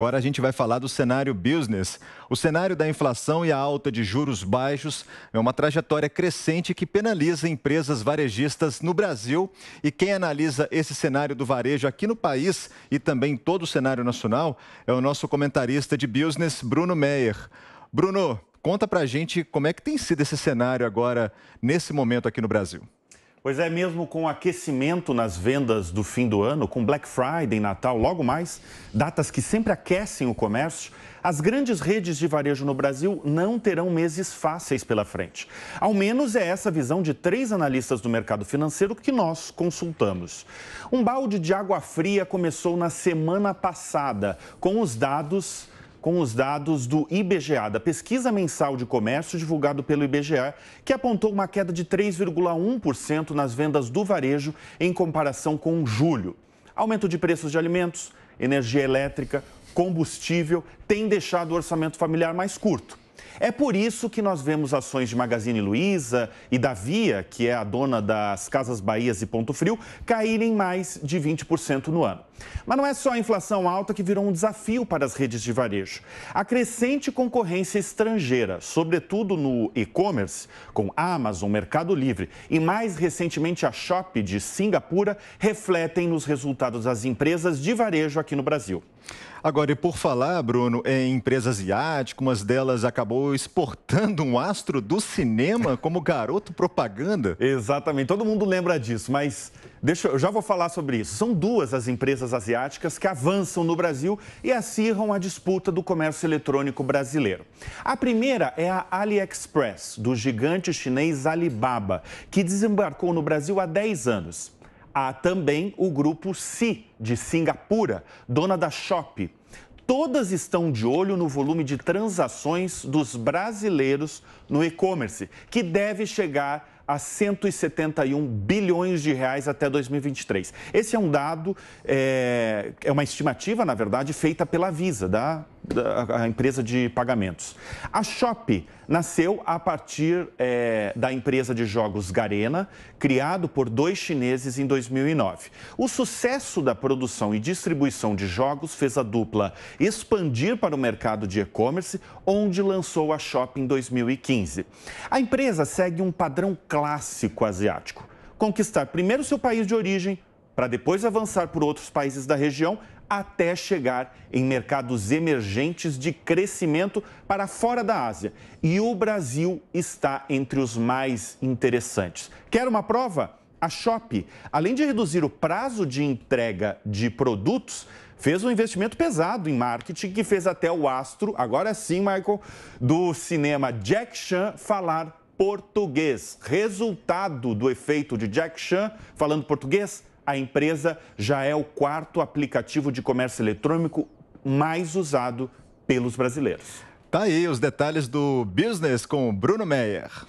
Agora a gente vai falar do cenário business. O cenário da inflação e a alta de juros baixos é uma trajetória crescente que penaliza empresas varejistas no Brasil. E quem analisa esse cenário do varejo aqui no país e também todo o cenário nacional é o nosso comentarista de business, Bruno Meyer. Bruno, conta pra gente como é que tem sido esse cenário agora, nesse momento aqui no Brasil. Pois é, mesmo com o aquecimento nas vendas do fim do ano, com Black Friday, Natal, logo mais, datas que sempre aquecem o comércio, as grandes redes de varejo no Brasil não terão meses fáceis pela frente. Ao menos é essa a visão de três analistas do mercado financeiro que nós consultamos. Um balde de água fria começou na semana passada, com os dados com os dados do IBGA, da Pesquisa Mensal de Comércio divulgado pelo IBGA, que apontou uma queda de 3,1% nas vendas do varejo em comparação com julho. Aumento de preços de alimentos, energia elétrica, combustível tem deixado o orçamento familiar mais curto. É por isso que nós vemos ações de Magazine Luiza e da Via, que é a dona das Casas Bahias e Ponto Frio, caírem mais de 20% no ano. Mas não é só a inflação alta que virou um desafio para as redes de varejo. A crescente concorrência estrangeira, sobretudo no e-commerce, com Amazon, Mercado Livre e mais recentemente a Shopee de Singapura, refletem nos resultados das empresas de varejo aqui no Brasil. Agora, e por falar, Bruno, em empresa asiática, uma delas acabou exportando um astro do cinema como garoto propaganda. Exatamente, todo mundo lembra disso, mas deixa, eu já vou falar sobre isso. São duas as empresas asiáticas que avançam no Brasil e acirram a disputa do comércio eletrônico brasileiro. A primeira é a AliExpress, do gigante chinês Alibaba, que desembarcou no Brasil há 10 anos. Há também o grupo Si, de Singapura, dona da shop Todas estão de olho no volume de transações dos brasileiros no e-commerce, que deve chegar a 171 bilhões de reais até 2023. Esse é um dado, é, é, uma estimativa, na verdade, feita pela Visa, da a empresa de pagamentos. A Shop nasceu a partir é, da empresa de jogos Garena, criado por dois chineses em 2009. O sucesso da produção e distribuição de jogos fez a dupla expandir para o mercado de e-commerce, onde lançou a Shop em 2015. A empresa segue um padrão clássico asiático. Conquistar primeiro seu país de origem, para depois avançar por outros países da região até chegar em mercados emergentes de crescimento para fora da Ásia. E o Brasil está entre os mais interessantes. Quer uma prova? A Shop, além de reduzir o prazo de entrega de produtos, fez um investimento pesado em marketing que fez até o astro, agora sim, Michael, do cinema Jack Chan falar português. Resultado do efeito de Jack Chan falando português? a empresa já é o quarto aplicativo de comércio eletrônico mais usado pelos brasileiros. Tá aí os detalhes do business com Bruno Meyer.